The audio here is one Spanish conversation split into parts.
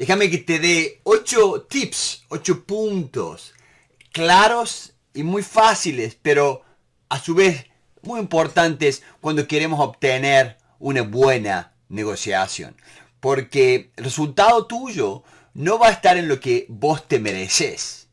Déjame que te dé 8 tips, 8 puntos claros y muy fáciles, pero a su vez muy importantes cuando queremos obtener una buena negociación. Porque el resultado tuyo no va a estar en lo que vos te mereces.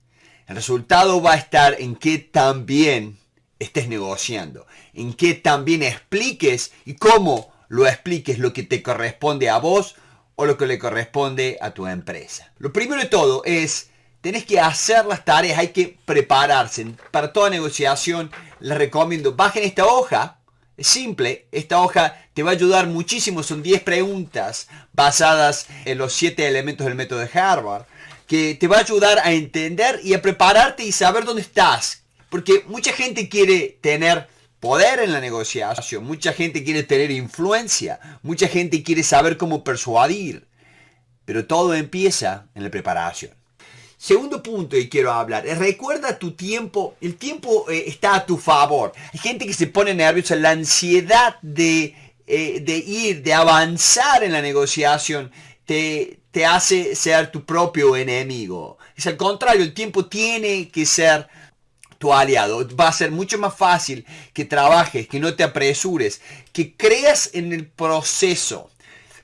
El resultado va a estar en qué tan bien estés negociando, en qué tan bien expliques y cómo lo expliques lo que te corresponde a vos o lo que le corresponde a tu empresa. Lo primero de todo es, tenés que hacer las tareas, hay que prepararse. Para toda negociación les recomiendo, bajen esta hoja, es simple, esta hoja te va a ayudar muchísimo, son 10 preguntas basadas en los 7 elementos del método de Harvard, que te va a ayudar a entender y a prepararte y saber dónde estás. Porque mucha gente quiere tener poder en la negociación, mucha gente quiere tener influencia, mucha gente quiere saber cómo persuadir, pero todo empieza en la preparación. Segundo punto que quiero hablar, eh, recuerda tu tiempo, el tiempo eh, está a tu favor. Hay gente que se pone nerviosa, la ansiedad eh, de, ir, de avanzar en la negociación, te, te hace ser tu propio enemigo. Es al contrario, el tiempo tiene que ser tu aliado. Va a ser mucho más fácil que trabajes, que no te apresures, que creas en el proceso.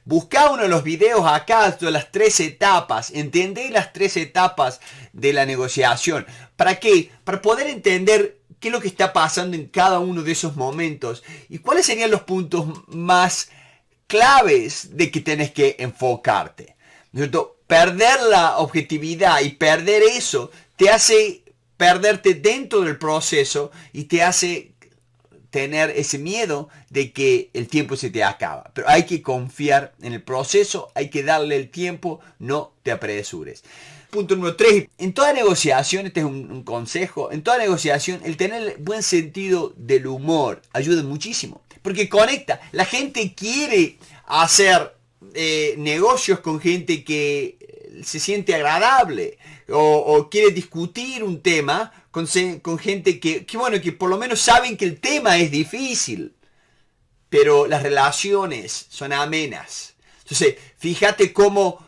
Busca uno de los videos acá de las tres etapas, entender las tres etapas de la negociación. ¿Para qué? Para poder entender qué es lo que está pasando en cada uno de esos momentos y cuáles serían los puntos más claves de que tenés que enfocarte. Perder la objetividad y perder eso te hace perderte dentro del proceso y te hace tener ese miedo de que el tiempo se te acaba. Pero hay que confiar en el proceso, hay que darle el tiempo, no te apresures. Punto número 3. En toda negociación, este es un, consejo, en toda negociación el tener buen sentido del humor ayuda muchísimo. Porque conecta, la gente quiere hacer eh, negocios con gente que se siente agradable o, quiere discutir un tema con, con gente que, bueno, que por lo menos saben que el tema es difícil, pero las relaciones son amenas. Entonces, fíjate cómo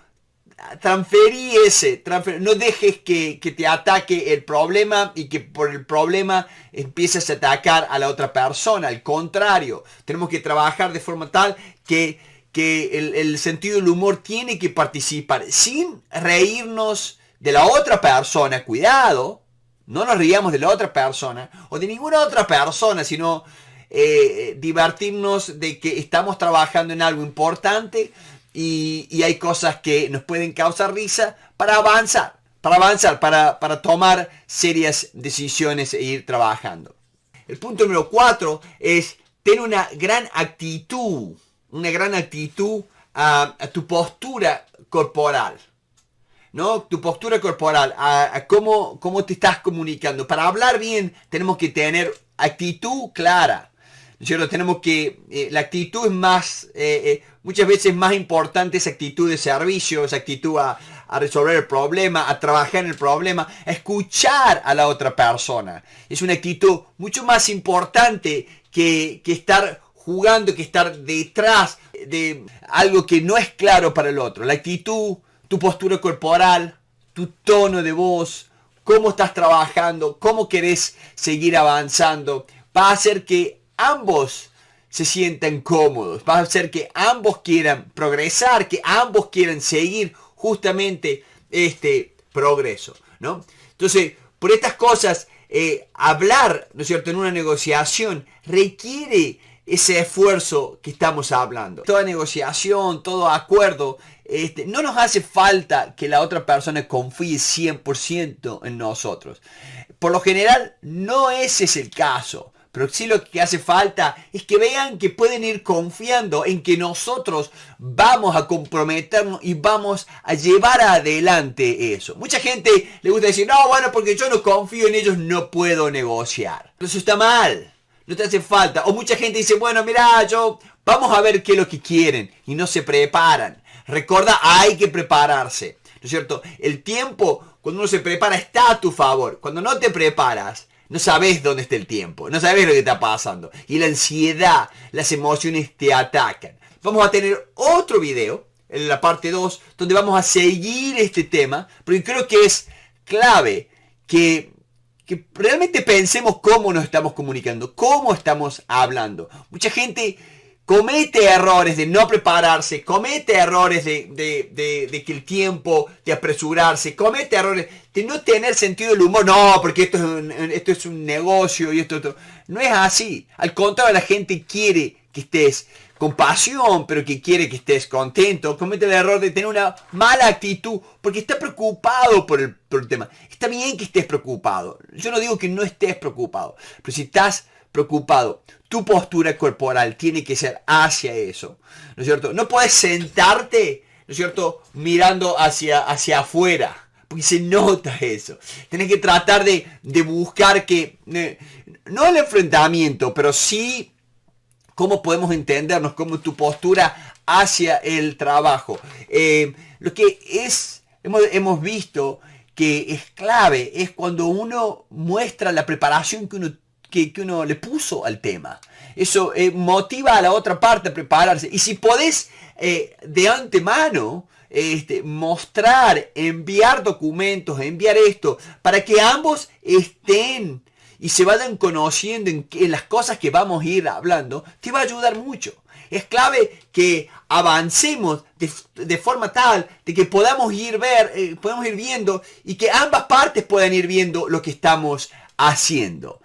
transferí ese, transfer, no dejes que, que, te ataque el problema y que por el problema empieces a atacar a la otra persona, al contrario, tenemos que trabajar de forma tal que que el, sentido del humor tiene que participar sin reírnos de la otra persona, cuidado, no nos riamos de la otra persona o de ninguna otra persona, sino eh, divertirnos de que estamos trabajando en algo importante y, hay cosas que nos pueden causar risa para avanzar, para avanzar, para, para tomar serias decisiones e ir trabajando. El punto número cuatro es tener una gran actitud una gran actitud a, tu postura corporal. ¿no? Tu postura corporal, a, cómo, te estás comunicando. Para hablar bien tenemos que tener actitud clara. ¿no Tenemos que, eh, la actitud es más, eh, eh, muchas veces más importante esa actitud de servicio, esa actitud a, resolver el problema, a trabajar en el problema, a escuchar a la otra persona. Es una actitud mucho más importante que, que estar jugando, que estar detrás de algo que no es claro para el otro. La actitud, tu postura corporal, tu tono de voz, cómo estás trabajando, cómo querés seguir avanzando, va a hacer que ambos se sientan cómodos, va a hacer que ambos quieran progresar, que ambos quieran seguir justamente este progreso, ¿no? Entonces, por estas cosas, eh, hablar, ¿no es cierto?, en una negociación requiere ese esfuerzo que estamos hablando. Toda negociación, todo acuerdo, este, no nos hace falta que la otra persona confíe 100% en nosotros. Por lo general, no ese es el caso. Pero sí lo que hace falta es que vean que pueden ir confiando en que nosotros vamos a comprometernos y vamos a llevar adelante eso. Mucha gente le gusta decir, no, bueno, porque yo no confío en ellos, no puedo negociar. eso está mal no te hace falta. O mucha gente dice, bueno, mira, yo vamos a ver qué es lo que quieren y no se preparan. Recuerda, hay que prepararse, ¿no es cierto? El tiempo, cuando uno se prepara, está a tu favor. Cuando no te preparas, no sabes dónde está el tiempo, no sabes lo que está pasando. Y la ansiedad, las emociones te atacan. Vamos a tener otro video, en la parte 2, donde vamos a seguir este tema, porque creo que es clave que que realmente pensemos cómo nos estamos comunicando, cómo estamos hablando. Mucha gente comete errores de no prepararse, comete errores de, que el tiempo, de apresurarse, comete errores de no tener sentido del humor, no, porque esto es un, esto es un negocio y esto, esto. No es así. Al contrario, la gente quiere que estés pasión, pero que quiere que estés contento, comete el error de tener una mala actitud porque está preocupado por el, por tema. Está bien que estés preocupado. Yo no digo que no estés preocupado, pero si estás preocupado, tu postura corporal tiene que ser hacia eso. ¿No es cierto? No puedes sentarte, ¿no es cierto?, mirando hacia, hacia afuera. Porque se nota eso. Tienes que tratar de, buscar que... Eh, no el enfrentamiento, pero sí cómo podemos entendernos, cómo tu postura hacia el trabajo. Eh, lo que es, hemos, visto que es clave es cuando uno muestra la preparación que uno que, uno le puso al tema. Eso eh, motiva a la otra parte a prepararse. Y si podés eh, de antemano este, mostrar, enviar documentos, enviar esto, para que ambos estén y se vayan conociendo en, las cosas que vamos a ir hablando, te va a ayudar mucho. Es clave que avancemos de, forma tal de que podamos ir ver, eh, ir viendo y que ambas partes puedan ir viendo lo que estamos haciendo.